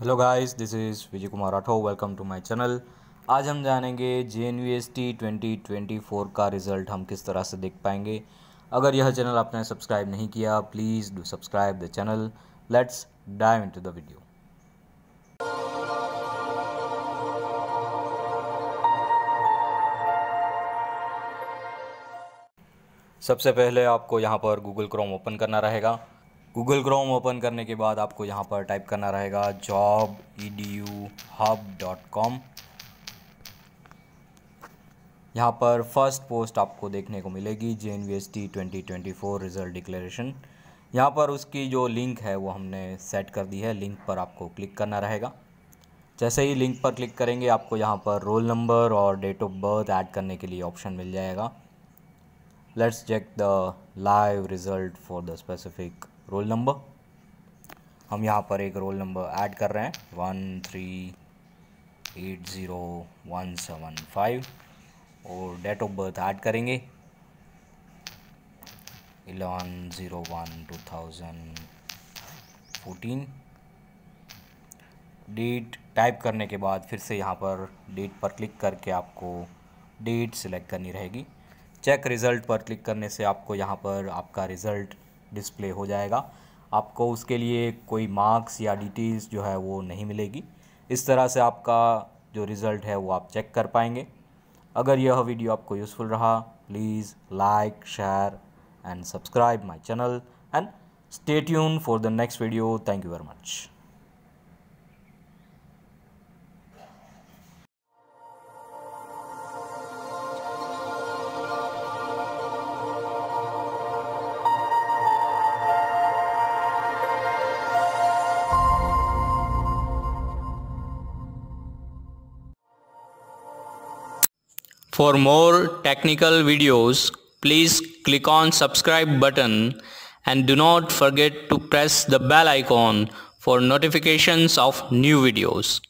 Hello guys this is Vijay Kumar Rathore welcome to my channel आज हम जानेंगे J N S T twenty twenty four का result हम किस तरह से देख पाएंगे अगर यह चैनल आपने सब्सक्राइब नहीं किया please do subscribe the channel let's dive into the video सबसे पहले आपको यहाँ पर गूगल क्रोम ओपन करना रहेगा गूगल क्रोम ओपन करने के बाद आपको यहाँ पर टाइप करना रहेगा job E D U hub dot com यहाँ पर फर्स्ट पोस्ट आपको देखने को मिलेगी J N V S T twenty twenty four result declaration यहाँ पर उसकी जो लिंक है वो हमने सेट कर दी है लिंक पर आपको क्लिक करना रहेगा जैसे ही लिंक पर क्लिक करेंगे आपको यहाँ पर रोल नंबर और डेट ऑफ बर्थ ऐड करने के लिए ऑप्शन मिल जाएगा let's check the live result for the specific roll number हम यहाँ पर एक रोल नंबर ऐड कर रहे हैं one three eight zero one seven five और डेट ऑफ बर्थ ऐड करेंगे eleven zero one two thousand fourteen date type करने के बाद फिर से यहाँ पर डेट पर क्लिक करके आपको डेट सिलेक्ट करनी रहेगी चेक रिज़ल्ट पर क्लिक करने से आपको यहाँ पर आपका रिज़ल्ट डिस्प्ले हो जाएगा आपको उसके लिए कोई मार्क्स या डिटेल्स जो है वो नहीं मिलेगी इस तरह से आपका जो रिज़ल्ट है वो आप चेक कर पाएंगे अगर यह वीडियो आपको यूज़फुल रहा please like share and subscribe my channel and stay tune for the next video thank you very much For more technical videos, please click on subscribe button and do not forget to press the bell icon for notifications of new videos.